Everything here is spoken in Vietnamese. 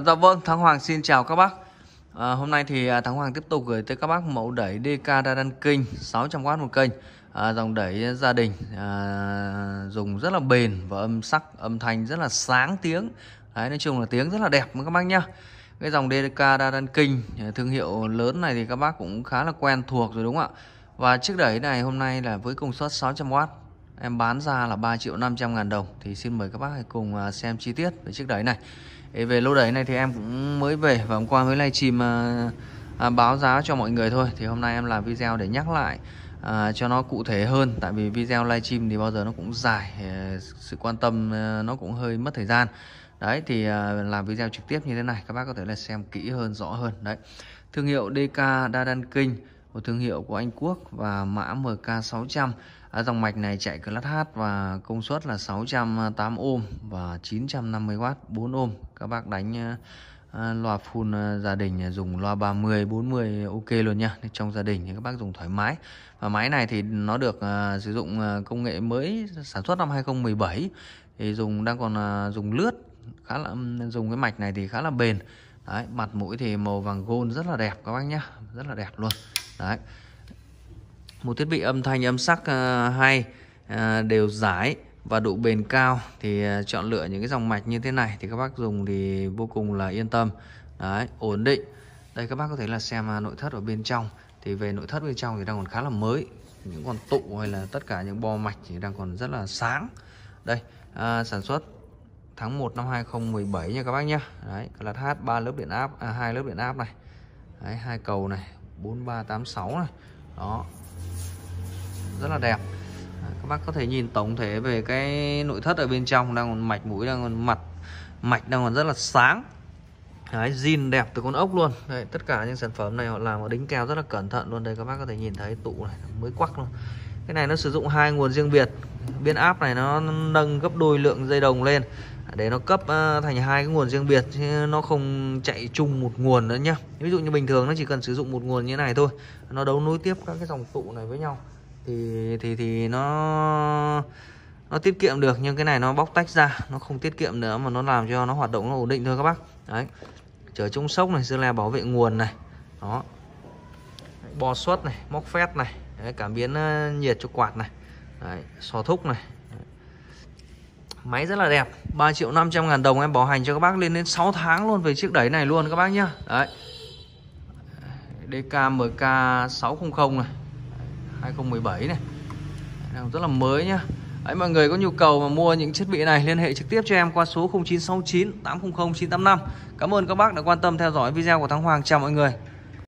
Dạ vâng, Thắng Hoàng xin chào các bác à, Hôm nay thì à, Thắng Hoàng tiếp tục gửi tới các bác mẫu đẩy DK Radan King 600W một kênh à, Dòng đẩy gia đình à, dùng rất là bền và âm sắc, âm thanh rất là sáng tiếng Đấy, Nói chung là tiếng rất là đẹp các bác nhá Cái dòng DK Radan King à, thương hiệu lớn này thì các bác cũng khá là quen thuộc rồi đúng không ạ Và chiếc đẩy này hôm nay là với công suất 600W em bán ra là 3 triệu 500 ngàn đồng thì xin mời các bác hãy cùng à, xem chi tiết về chiếc đáy này về lô đáy này thì em cũng mới về và hôm qua mới live stream à, à, báo giá cho mọi người thôi thì hôm nay em làm video để nhắc lại cho nó cụ thể hơn tại vì video live stream thì bao giờ nó cũng dài sự quan tâm nó cũng hơi mất thời gian đấy thì làm video trực tiếp như thế này các bác có thể là xem kỹ hơn rõ hơn đấy thương hiệu DK Đa Đan Kinh một thương hiệu của Anh Quốc và mã MK600. À, dòng mạch này chạy class H và công suất là 608 ôm và 950W 4 ôm. Các bác đánh ờ, ờ, loa full ờ, gia đình dùng loa 30 40 ok luôn nha. Trong gia đình thì các bác dùng thoải mái. Và máy này thì nó được sử dụng công nghệ mới sản xuất năm 2017 thì dùng đang còn dùng lướt khá là dùng cái mạch này thì khá là bền. Đấy, mặt mũi thì màu vàng gold rất là đẹp các bác nhá, rất là đẹp luôn. Đấy. Một thiết bị âm thanh âm sắc ờ, hay ờ, đều giải và độ bền cao thì ờ, chọn lựa những cái dòng mạch như thế này thì các bác dùng thì vô cùng là yên tâm đấy ổn định đây các bác có thể là xem nội thất ở bên trong thì về nội thất bên trong thì đang còn khá là mới những con tụ hay là tất cả những bo mạch thì đang còn rất là sáng đây à, sản xuất tháng 1 năm 2017 nha các bác nhá đấy lạt H 3 lớp điện áp à, 2 lớp điện áp này đấy, hai cầu này 4386 này đó rất là đẹp à, các bác có thể nhìn tổng thể về cái nội thất ở bên trong đang còn mạch mũi đang còn mặt mạch đang còn rất là sáng cái zin đẹp từ con ốc luôn Đấy, tất cả những sản phẩm này họ làm họ đính keo rất là cẩn thận luôn đây các bác có thể nhìn thấy tụ này mới quắc luôn cái này nó sử dụng hai nguồn riêng biệt biến áp này nó nâng gấp đôi lượng dây đồng lên để nó cấp ờ, thành hai cái nguồn riêng biệt chứ nó không chạy chung một nguồn nữa nhá ví dụ như bình thường nó chỉ cần sử dụng một nguồn như này thôi nó đấu nối tiếp các cái dòng tụ này với nhau thì thì thì nó nó tiết kiệm được nhưng cái này nó bóc tách ra nó không tiết kiệm nữa mà nó làm cho nó hoạt động nó ổn định thôi các bác đấy chở chống sốc này dưa le bảo vệ nguồn này đó bò suất này móc phét này Đấy, cảm biến ờ, nhiệt cho quạt này Đấy, xò thúc này Máy rất là đẹp 3 triệu 500 ngàn đồng em bảo hành cho các bác lên đến 6 tháng luôn về chiếc đẩy này luôn các bác nhá Đấy DKMK 600 này 2017 này Đang rất là mới nhá Đấy, mọi người có nhu cầu mà mua những thiết bị này liên hệ trực tiếp cho em qua số 0969 800 985. Cảm ơn các bác đã quan tâm theo dõi video của Thắng Hoàng. Chào mọi người.